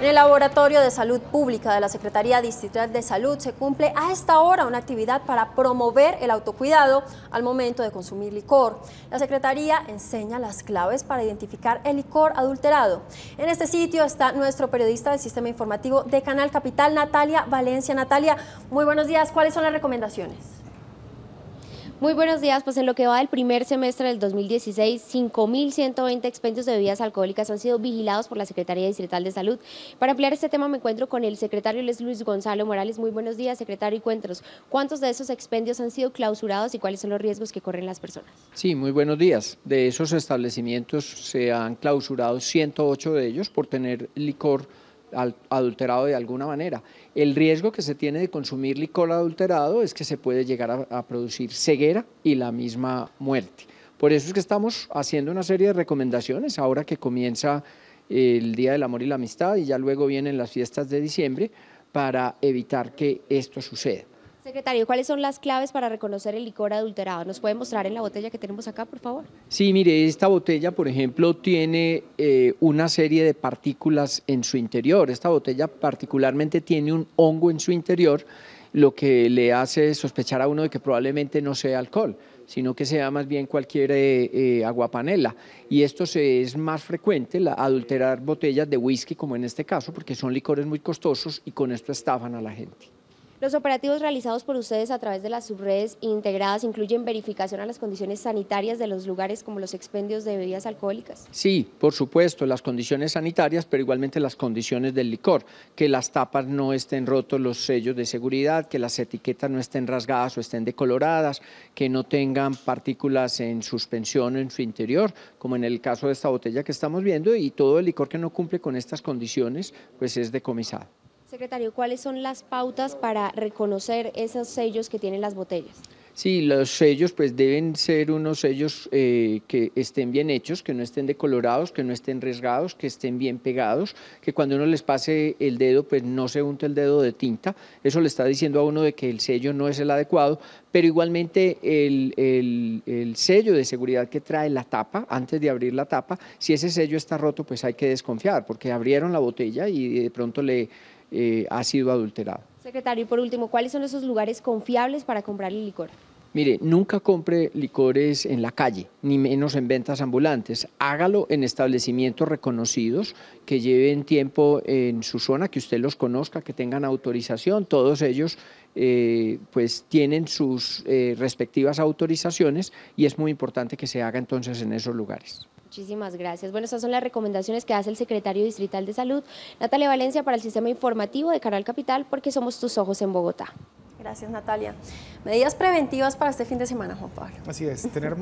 En el Laboratorio de Salud Pública de la Secretaría Distrital de Salud se cumple a esta hora una actividad para promover el autocuidado al momento de consumir licor. La Secretaría enseña las claves para identificar el licor adulterado. En este sitio está nuestro periodista del Sistema Informativo de Canal Capital, Natalia Valencia. Natalia, muy buenos días. ¿Cuáles son las recomendaciones? Muy buenos días, pues en lo que va del primer semestre del 2016, 5.120 expendios de bebidas alcohólicas han sido vigilados por la Secretaría Distrital de Salud. Para ampliar este tema me encuentro con el secretario Luis Gonzalo Morales. Muy buenos días, secretario, y cuéntanos, ¿cuántos de esos expendios han sido clausurados y cuáles son los riesgos que corren las personas? Sí, muy buenos días. De esos establecimientos se han clausurado 108 de ellos por tener licor adulterado de alguna manera. El riesgo que se tiene de consumir licor adulterado es que se puede llegar a, a producir ceguera y la misma muerte. Por eso es que estamos haciendo una serie de recomendaciones ahora que comienza eh, el Día del Amor y la Amistad y ya luego vienen las fiestas de diciembre para evitar que esto suceda. Secretario, ¿cuáles son las claves para reconocer el licor adulterado? ¿Nos puede mostrar en la botella que tenemos acá, por favor? Sí, mire, esta botella, por ejemplo, tiene eh, una serie de partículas en su interior. Esta botella particularmente tiene un hongo en su interior, lo que le hace sospechar a uno de que probablemente no sea alcohol sino que sea más bien cualquier eh, eh panela. aguapanela. Y esto se, es más frecuente, la, adulterar botellas de whisky, como en este caso, porque son licores muy costosos y con esto estafan a la gente. Los operativos realizados por ustedes a través de las subredes integradas incluyen verificación a las condiciones sanitarias de los lugares como los expendios de bebidas alcohólicas. Sí, por supuesto, las condiciones sanitarias, pero igualmente las condiciones del licor, que las tapas no estén rotos los sellos de seguridad, que las etiquetas no estén rasgadas o estén decoloradas, que no tengan partículas en suspensión en su interior, como en el caso de esta botella que estamos viendo, y todo el licor que no cumple con estas condiciones, pues es decomisado. Secretario, ¿cuáles son las pautas para reconocer esos sellos que tienen las botellas? Sí, los sellos pues deben ser unos sellos eh, que estén bien hechos, que no estén decolorados, que no estén rasgados, que estén bien pegados, que cuando uno les pase el dedo pues no se unte el dedo de tinta. Eso le está diciendo a uno de que el sello no es el adecuado, pero igualmente el, el sello de seguridad que trae la tapa, antes de abrir la tapa, si ese sello está roto pues hay que desconfiar porque abrieron la botella y de pronto le eh, ha sido adulterado. Secretario, y por último, ¿cuáles son esos lugares confiables para comprar el licor? Mire, nunca compre licores en la calle, ni menos en ventas ambulantes. Hágalo en establecimientos reconocidos que lleven tiempo en su zona, que usted los conozca, que tengan autorización. Todos ellos eh, pues tienen sus eh, respectivas autorizaciones y es muy importante que se haga entonces en esos lugares. Muchísimas gracias. Bueno, esas son las recomendaciones que hace el secretario distrital de salud, Natalia Valencia, para el sistema informativo de Canal Capital, porque somos tus ojos en Bogotá. Gracias, Natalia. Medidas preventivas para este fin de semana, Juan Pablo. Así es, tener